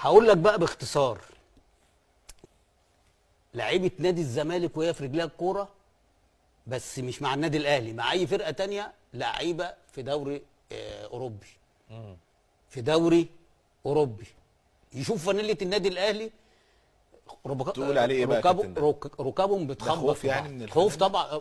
هقول لك بقى باختصار لعيبه نادي الزمالك وهي في رجلها الكوره بس مش مع النادي الاهلي مع اي فرقه تانية لعيبه في دوري آه، اوروبي في دوري اوروبي يشوف فانيله النادي الاهلي تقول عليه ايه بقى ركابهم بتخبط يعني من الخوف طبعا